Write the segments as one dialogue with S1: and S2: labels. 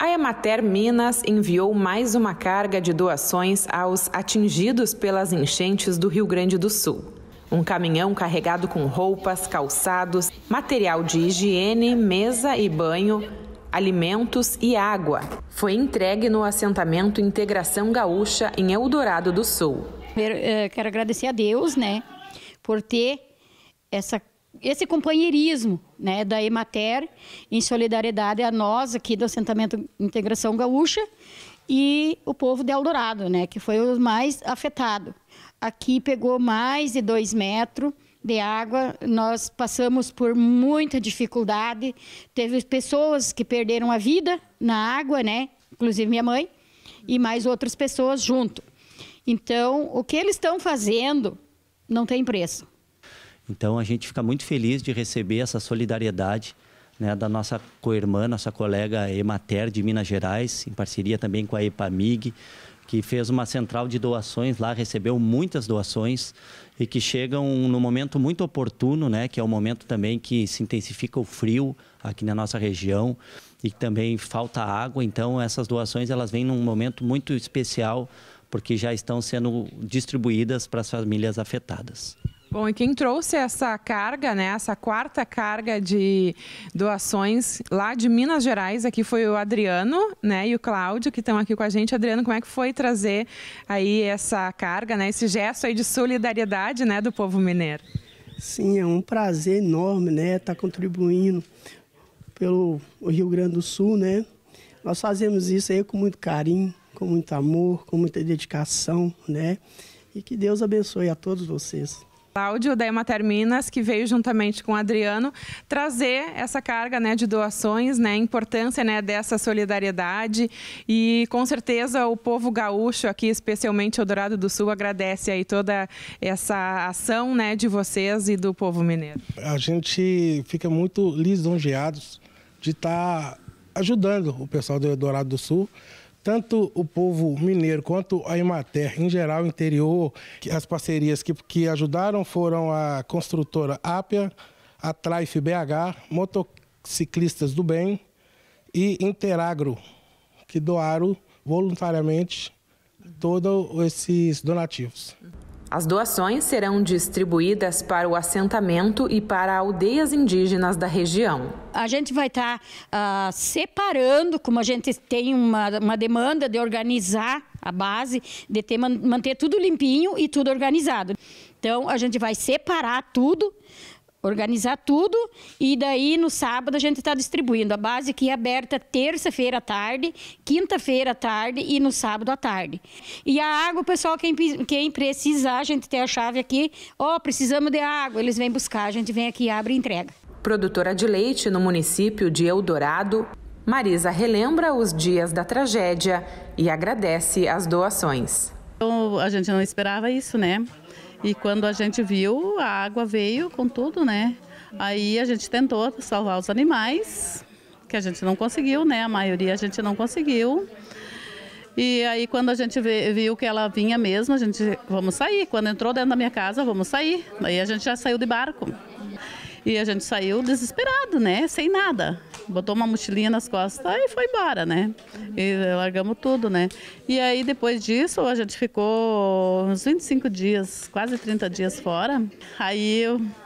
S1: A Emater Minas enviou mais uma carga de doações aos atingidos pelas enchentes do Rio Grande do Sul. Um caminhão carregado com roupas, calçados, material de higiene, mesa e banho, alimentos e água foi entregue no assentamento Integração Gaúcha, em
S2: Eldorado do Sul. quero eh, agradecer a Deus, né, por ter essa esse companheirismo né, da Emater em solidariedade a nós aqui do assentamento Integração Gaúcha e o povo de Eldorado, né, que foi o mais afetado. Aqui pegou mais de dois metros de água, nós passamos por muita dificuldade, teve pessoas que perderam a vida na água, né, inclusive minha mãe, e mais outras pessoas junto. Então, o que eles estão fazendo não tem preço. Então a gente fica muito feliz de receber essa solidariedade né, da nossa co-irmã, nossa colega Emater de Minas Gerais, em parceria também com a EPAMIG, que fez uma central de doações lá, recebeu muitas doações e que chegam no momento muito oportuno, né, que é o momento também que se intensifica o frio aqui na nossa região e também falta água, então essas doações elas vêm num momento muito especial porque já estão sendo distribuídas para as famílias afetadas.
S1: Bom, e quem trouxe essa carga, né, essa quarta carga de doações lá de Minas Gerais, aqui foi o Adriano, né, e o Cláudio, que estão aqui com a gente. Adriano, como é que foi trazer aí essa carga, né, esse gesto aí de solidariedade, né, do povo mineiro?
S3: Sim, é um prazer enorme, né, estar tá contribuindo pelo Rio Grande do Sul, né? Nós fazemos isso aí com muito carinho, com muito amor, com muita dedicação, né? E que Deus abençoe a todos vocês.
S1: Cláudio da Emater Minas, que veio juntamente com o Adriano trazer essa carga né, de doações, né, a importância né, dessa solidariedade e com certeza o povo gaúcho aqui, especialmente o Dourado do Sul, agradece aí toda essa ação né, de vocês e do povo mineiro. A gente fica muito lisonjeados de estar tá ajudando o pessoal do Dourado do Sul, tanto o povo mineiro quanto a Imater, em geral, interior, as parcerias que, que ajudaram foram a construtora Apia, a Trife BH, Motociclistas do Bem e Interagro, que doaram voluntariamente todos esses donativos. As doações serão distribuídas para o assentamento
S2: e para aldeias indígenas da região. A gente vai estar tá, uh, separando, como a gente tem uma, uma demanda de organizar a base, de ter, manter tudo limpinho e tudo organizado. Então, a gente vai separar tudo organizar tudo e daí no sábado a gente está distribuindo. A base aqui é aberta terça-feira à tarde, quinta-feira à tarde e no sábado à tarde. E a água, pessoal, quem, quem precisar, a gente tem a chave aqui. Ó, oh, precisamos de água, eles vêm buscar, a gente vem aqui, abre e entrega.
S1: Produtora de leite no município de Eldorado, Marisa relembra os dias da tragédia e agradece as doações.
S3: Então, a gente não esperava isso, né? E quando a gente viu, a água veio com tudo, né? Aí a gente tentou salvar os animais, que a gente não conseguiu, né? A maioria a gente não conseguiu. E aí quando a gente viu que ela vinha mesmo, a gente vamos sair. Quando entrou dentro da minha casa, vamos sair. Daí a gente já saiu de barco. E a gente saiu desesperado, né? Sem nada. Botou uma mochilinha nas costas e foi embora, né? E largamos tudo, né? E aí depois disso a gente ficou uns 25 dias, quase 30 dias fora. Aí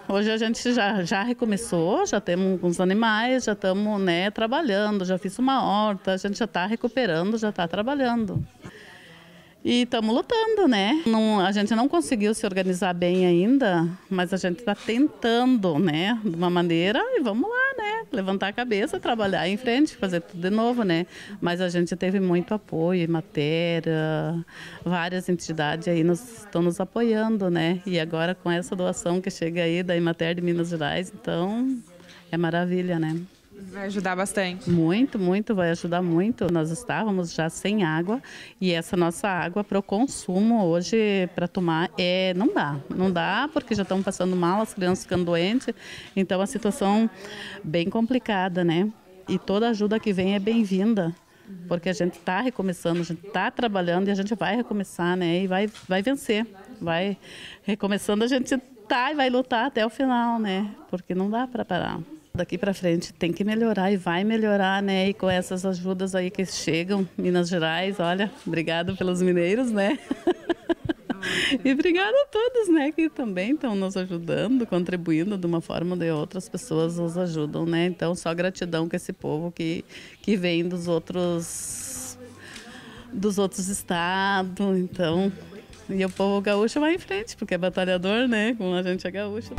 S3: hoje a gente já, já recomeçou, já temos uns animais, já estamos né, trabalhando, já fiz uma horta, a gente já está recuperando, já está trabalhando. E estamos lutando, né? Não, a gente não conseguiu se organizar bem ainda, mas a gente está tentando, né? De uma maneira, e vamos lá, né? Levantar a cabeça, trabalhar em frente, fazer tudo de novo, né? Mas a gente teve muito apoio, matéria, várias entidades aí nos, estão nos apoiando, né? E agora com essa doação que chega aí da Imater de Minas Gerais, então é maravilha, né? Vai ajudar bastante. Muito, muito, vai ajudar muito. Nós estávamos já sem água e essa nossa água para o consumo hoje, para tomar, é, não dá. Não dá porque já estão passando mal, as crianças ficando doentes. Então, a situação bem complicada, né? E toda ajuda que vem é bem-vinda porque a gente está recomeçando, a gente está trabalhando e a gente vai recomeçar, né? E vai, vai vencer, vai recomeçando, a gente tá e vai lutar até o final, né? Porque não dá para parar. Daqui para frente tem que melhorar e vai melhorar, né? E com essas ajudas aí que chegam, Minas Gerais, olha, obrigado pelos mineiros, né? E obrigado a todos, né, que também estão nos ajudando, contribuindo de uma forma ou de outra, as pessoas nos ajudam, né? Então, só gratidão com esse povo que, que vem dos outros dos outros estados, então... E o povo gaúcho vai em frente, porque é batalhador, né? Como a gente é gaúcho.